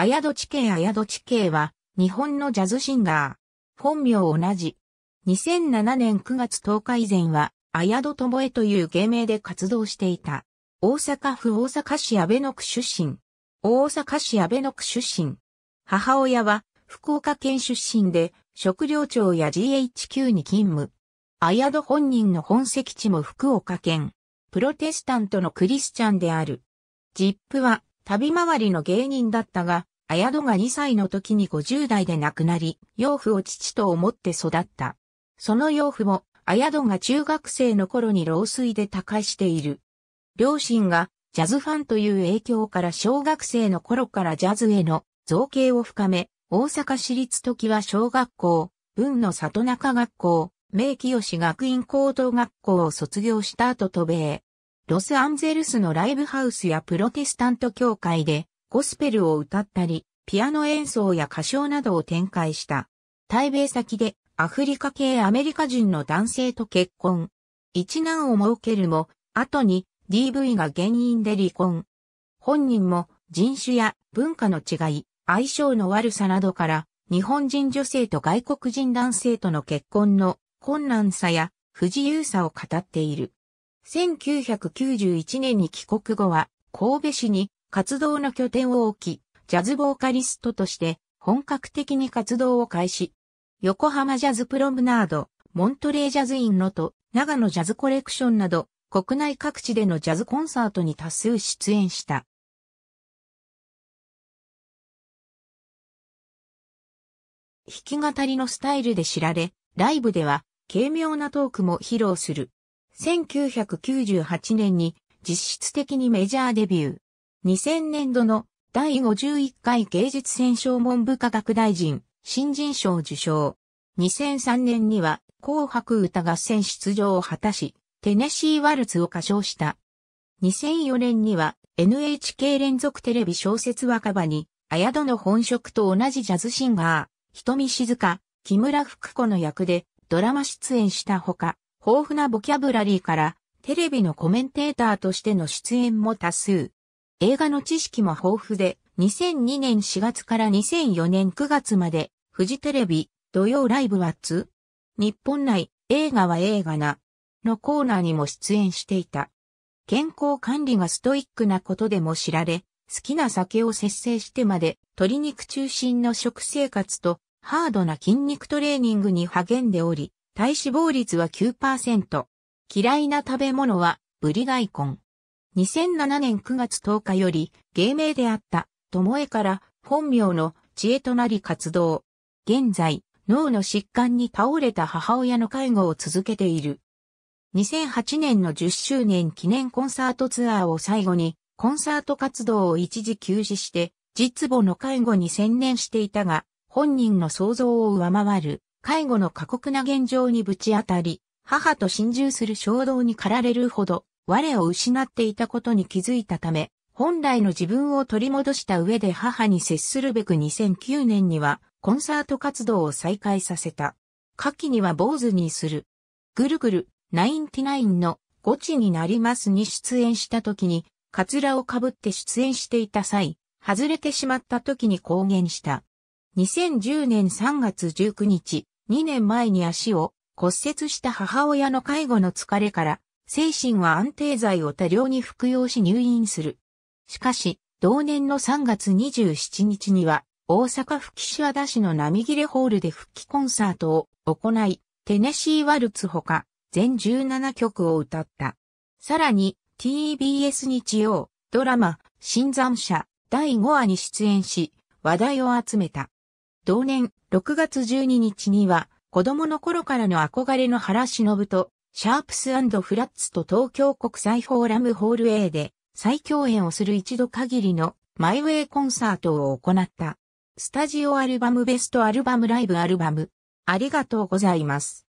綾戸地形綾戸地形は、日本のジャズシンガー。本名同じ。2007年9月10日以前は、綾戸もえという芸名で活動していた。大阪府大阪市安倍野区出身。大阪市安倍野区出身。母親は、福岡県出身で、食料庁や GHQ に勤務。綾戸本人の本籍地も福岡県。プロテスタントのクリスチャンである。ジップは、旅回りの芸人だったが、綾戸が2歳の時に50代で亡くなり、養父を父と思って育った。その養父も、綾戸が中学生の頃に老衰で他界している。両親がジャズファンという影響から小学生の頃からジャズへの造形を深め、大阪市立時は小学校、文の里中学校、明清吉学院高等学校を卒業した後渡米、ロスアンゼルスのライブハウスやプロテスタント教会でゴスペルを歌ったり、ピアノ演奏や歌唱などを展開した。対米先でアフリカ系アメリカ人の男性と結婚。一難を設けるも、後に DV が原因で離婚。本人も人種や文化の違い、相性の悪さなどから、日本人女性と外国人男性との結婚の困難さや不自由さを語っている。1991年に帰国後は、神戸市に活動の拠点を置き、ジャズボーカリストとして本格的に活動を開始。横浜ジャズプロムナード、モントレージャズインのと、長野ジャズコレクションなど、国内各地でのジャズコンサートに多数出演した。弾き語りのスタイルで知られ、ライブでは軽妙なトークも披露する。1998年に実質的にメジャーデビュー。2000年度の第51回芸術戦勝文部科学大臣新人賞受賞。2003年には紅白歌合戦出場を果たし、テネシーワルツを歌唱した。2004年には NHK 連続テレビ小説若葉に、綾戸の本職と同じジャズシンガー、瞳静香、木村福子の役でドラマ出演したほか、豊富なボキャブラリーから、テレビのコメンテーターとしての出演も多数。映画の知識も豊富で、2002年4月から2004年9月まで、フジテレビ、土曜ライブワッツ、日本内、映画は映画な、のコーナーにも出演していた。健康管理がストイックなことでも知られ、好きな酒を節制してまで、鶏肉中心の食生活と、ハードな筋肉トレーニングに励んでおり、体脂肪率は9%。嫌いな食べ物は、ブリ大根。2007年9月10日より、芸名であった、友えから、本名の知恵となり活動。現在、脳の疾患に倒れた母親の介護を続けている。2008年の10周年記念コンサートツアーを最後に、コンサート活動を一時休止して、実母の介護に専念していたが、本人の想像を上回る介護の過酷な現状にぶち当たり、母と心中する衝動に駆られるほど、我を失っていたことに気づいたため、本来の自分を取り戻した上で母に接するべく2009年には、コンサート活動を再開させた。夏季には坊主にする。ぐるぐる、ナインティナインの、ゴチになりますに出演した時に、カツラをかぶって出演していた際、外れてしまった時に公言した。2010年3月19日、2年前に足を骨折した母親の介護の疲れから、精神は安定剤を多量に服用し入院する。しかし、同年の3月27日には、大阪府岸和田市の並切れホールで復帰コンサートを行い、テネシーワルツほか、全17曲を歌った。さらに、TBS 日曜、ドラマ、新参者、第5話に出演し、話題を集めた。同年6月12日には、子供の頃からの憧れの原忍と、シャープスフラッツと東京国際フォーラムホール A で再共演をする一度限りのマイウェイコンサートを行った。スタジオアルバムベストアルバムライブアルバム。ありがとうございます。